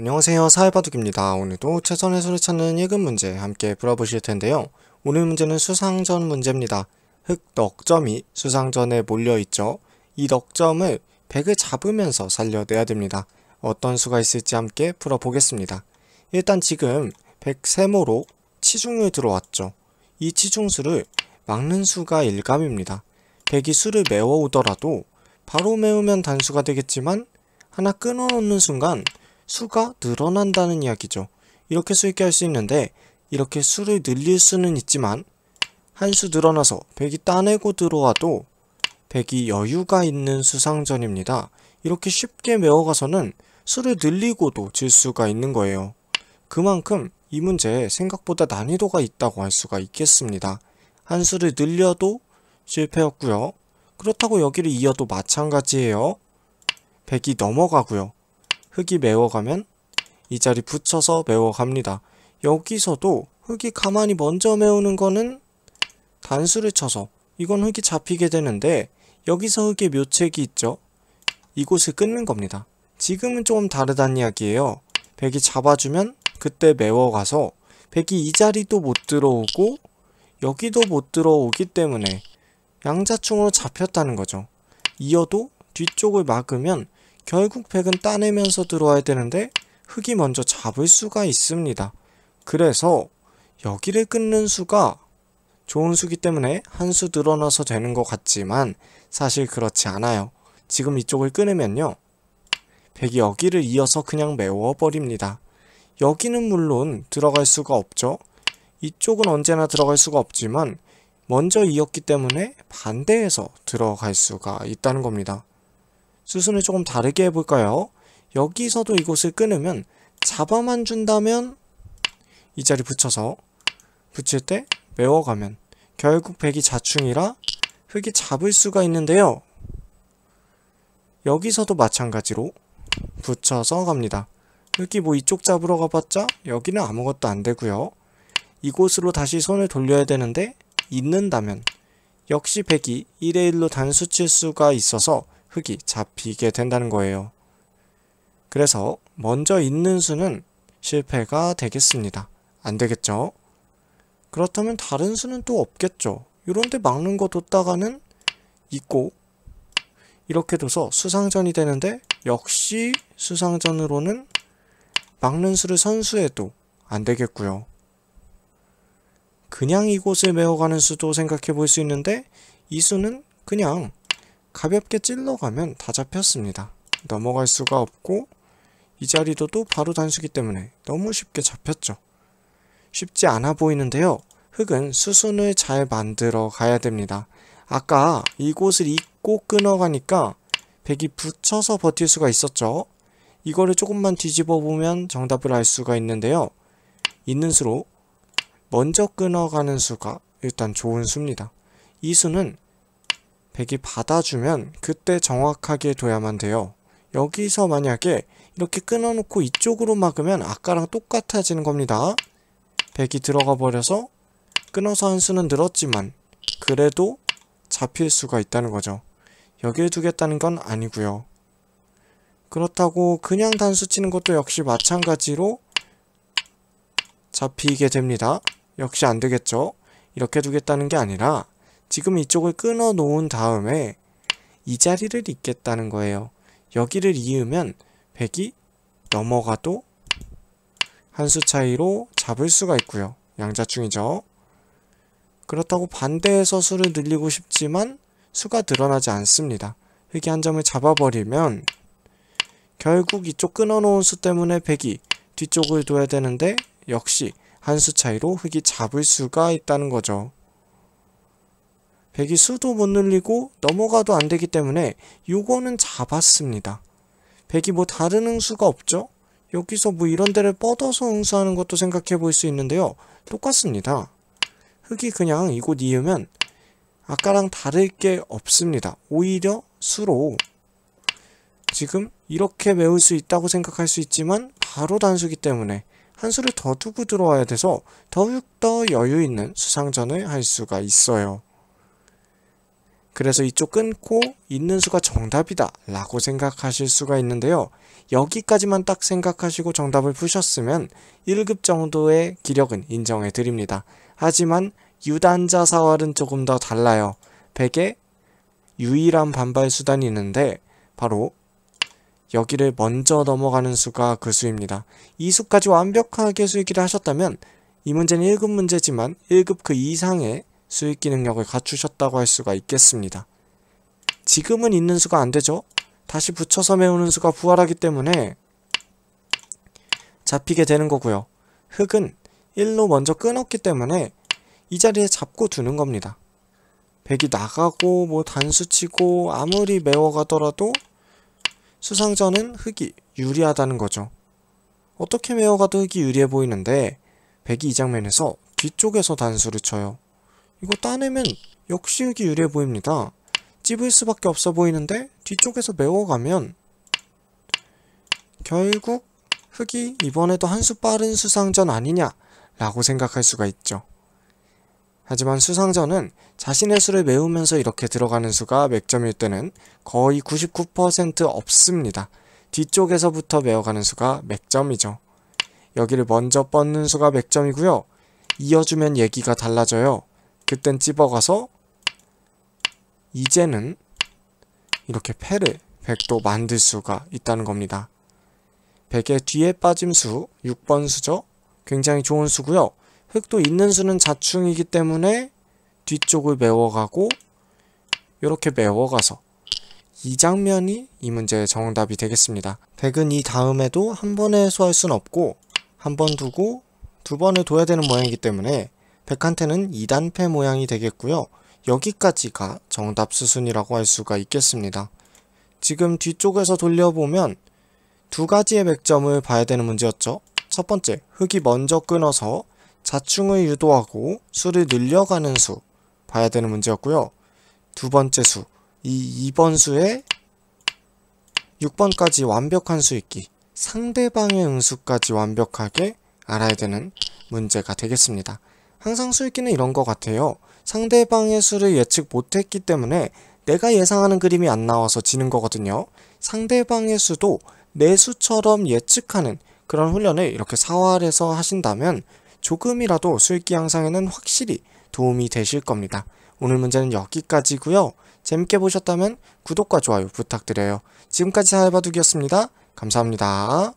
안녕하세요 사회바둑입니다. 오늘도 최선의 수를 찾는 1급 문제 함께 풀어보실 텐데요. 오늘 문제는 수상전 문제입니다. 흑넉점이 수상전에 몰려있죠. 이 넉점을 100을 잡으면서 살려내야 됩니다. 어떤 수가 있을지 함께 풀어보겠습니다. 일단 지금 103모로 치중을 들어왔죠. 이 치중수를 막는 수가 일감입니다. 100이 수를 메워오더라도 바로 메우면 단수가 되겠지만 하나 끊어놓는 순간 수가 늘어난다는 이야기죠. 이렇게 수 있게 할 수 있는데 이렇게 수를 늘릴 수는 있지만 한 수 늘어나서 100이 따내고 들어와도 100이 여유가 있는 수상전입니다. 이렇게 쉽게 메워가서는 수를 늘리고도 질 수가 있는 거예요. 그만큼 이문제 생각보다 난이도가 있다고 할 수가 있겠습니다. 한 수를 늘려도 실패였고요. 그렇다고 여기를 이어도 마찬가지예요. 100이 넘어가고요. 흙이 메워가면 이 자리 붙여서 메워갑니다. 여기서도 흙이 가만히 먼저 메우는 거는 단수를 쳐서 이건 흙이 잡히게 되는데 여기서 흙의 묘책이 있죠. 이곳을 끊는 겁니다. 지금은 조금 다르단 이야기예요. 백이 잡아주면 그때 메워가서 백이 이 자리도 못 들어오고 여기도 못 들어오기 때문에 양자충으로 잡혔다는 거죠. 이어도 뒤쪽을 막으면 결국 백은 따내면서 들어와야 되는데 흙이 먼저 잡을 수가 있습니다. 그래서 여기를 끊는 수가 좋은 수기 때문에 한 수 늘어나서 되는 것 같지만 사실 그렇지 않아요. 지금 이쪽을 끊으면요. 백이 여기를 이어서 그냥 메워버립니다. 여기는 물론 들어갈 수가 없죠. 이쪽은 언제나 들어갈 수가 없지만 먼저 이었기 때문에 반대해서 들어갈 수가 있다는 겁니다. 수순을 조금 다르게 해볼까요? 여기서도 이곳을 끊으면 잡아만 준다면 이 자리 붙여서 붙일 때 메워가면 결국 백이 자충이라 흙이 잡을 수가 있는데요. 여기서도 마찬가지로 붙여서 갑니다. 흙이 뭐 이쪽 잡으러 가봤자 여기는 아무것도 안 되고요. 이곳으로 다시 손을 돌려야 되는데 있는다면 역시 백이 1의 1로 단수칠 수가 있어서 흙이 잡히게 된다는 거예요. 그래서 먼저 있는 수는 실패가 되겠습니다. 안 되겠죠? 그렇다면 다른 수는 또 없겠죠. 이런데 막는 거 뒀다가는 있고 이렇게 둬서 수상전이 되는데 역시 수상전으로는 막는 수를 선수해도 안 되겠고요. 그냥 이곳을 메워가는 수도 생각해 볼 수 있는데 이 수는 그냥 가볍게 찔러가면 다 잡혔습니다. 넘어갈 수가 없고 이 자리도 또 바로 단수기 때문에 너무 쉽게 잡혔죠. 쉽지 않아 보이는데요. 흙은 수순을 잘 만들어 가야 됩니다. 아까 이곳을 잊고 끊어가니까 백이 붙여서 버틸 수가 있었죠. 이거를 조금만 뒤집어 보면 정답을 알 수가 있는데요. 있는 수로 먼저 끊어가는 수가 일단 좋은 수입니다. 이 수는 1 0 0이 받아주면 그때 정확하게 둬야만 돼요. 여기서 만약에 이렇게 끊어놓고 이쪽으로 막으면 아까랑 똑같아지는 겁니다. 1 0 0이 들어가 버려서 끊어서 한 수는 늘었지만 그래도 잡힐 수가 있다는 거죠. 여기에 두겠다는 건 아니고요. 그렇다고 그냥 단수 치는 것도 역시 마찬가지로 잡히게 됩니다. 역시 안 되겠죠? 이렇게 두겠다는 게 아니라 지금 이쪽을 끊어 놓은 다음에 이 자리를 잇겠다는 거예요. 여기를 이으면 100이 넘어가도 한 수 차이로 잡을 수가 있고요. 양자충이죠. 그렇다고 반대해서 수를 늘리고 싶지만 수가 늘어나지 않습니다. 흙이 한 점을 잡아버리면 결국 이쪽 끊어놓은 수 때문에 100이 뒤쪽을 둬야 되는데 역시 한 수 차이로 흙이 잡을 수가 있다는 거죠. 백이 수도 못 늘리고 넘어가도 안 되기 때문에 요거는 잡았습니다. 백이 뭐 다른 응수가 없죠? 여기서 뭐 이런 데를 뻗어서 응수하는 것도 생각해 볼 수 있는데요. 똑같습니다. 흙이 그냥 이곳 이으면 아까랑 다를 게 없습니다. 오히려 수로 지금 이렇게 메울 수 있다고 생각할 수 있지만 바로 단수기 때문에 한 수를 더 두고 들어와야 돼서 더욱더 여유 있는 수상전을 할 수가 있어요. 그래서 이쪽 끊고 있는 수가 정답이다 라고 생각하실 수가 있는데요. 여기까지만 딱 생각하시고 정답을 푸셨으면 1급 정도의 기력은 인정해 드립니다. 하지만 유단자 사활은 조금 더 달라요. 100에 유일한 반발 수단이 있는데 바로 여기를 먼저 넘어가는 수가 그 수입니다. 이 수까지 완벽하게 수익를 하셨다면 이 문제는 1급 문제지만 1급 그 이상의 수익기 능력을 갖추셨다고 할 수가 있겠습니다. 지금은 있는 수가 안 되죠? 다시 붙여서 메우는 수가 부활하기 때문에 잡히게 되는 거고요. 흙은 1로 먼저 끊었기 때문에 이 자리에 잡고 두는 겁니다. 백이 나가고 뭐 단수치고 아무리 메워가더라도 수상전은 흙이 유리하다는 거죠. 어떻게 메워가도 흙이 유리해 보이는데 백이 이 장면에서 뒤쪽에서 단수를 쳐요. 이거 따내면 역시 흙이 유리해 보입니다. 찝을 수밖에 없어 보이는데 뒤쪽에서 메워가면 결국 흙이 이번에도 한 수 빠른 수상전 아니냐 라고 생각할 수가 있죠. 하지만 수상전은 자신의 수를 메우면서 이렇게 들어가는 수가 맥점일 때는 거의 99% 없습니다. 뒤쪽에서부터 메어가는 수가 맥점이죠. 여기를 먼저 뻗는 수가 맥점이고요. 이어주면 얘기가 달라져요. 그땐 집어가서 이제는 이렇게 패를 100도 만들 수가 있다는 겁니다. 100의 뒤에 빠짐수 6번 수죠. 굉장히 좋은 수고요. 흙도 있는 수는 자충이기 때문에 뒤쪽을 메워가고 이렇게 메워가서 이 장면이 이 문제의 정답이 되겠습니다. 100은 이 다음에도 한 번에 해소할 순 없고 한 번 두고 두 번을 둬야 되는 모양이기 때문에 백한테는 2단패 모양이 되겠고요. 여기까지가 정답 수순이라고 할 수가 있겠습니다. 지금 뒤쪽에서 돌려보면 두 가지의 맥점을 봐야 되는 문제였죠. 첫 번째, 흙이 먼저 끊어서 자충을 유도하고 수를 늘려가는 수 봐야 되는 문제였고요. 두 번째 수, 이 2번 수에 6번까지 완벽한 수 있기, 상대방의 응수까지 완벽하게 알아야 되는 문제가 되겠습니다. 항상 술기는 이런 것 같아요. 상대방의 수를 예측 못했기 때문에 내가 예상하는 그림이 안 나와서 지는 거거든요. 상대방의 수도 내 수처럼 예측하는 그런 훈련을 이렇게 사활해서 하신다면 조금이라도 수익기 향상에는 확실히 도움이 되실 겁니다. 오늘 문제는 여기까지고요. 재밌게 보셨다면 구독과 좋아요 부탁드려요. 지금까지 사회바둑이었습니다. 감사합니다.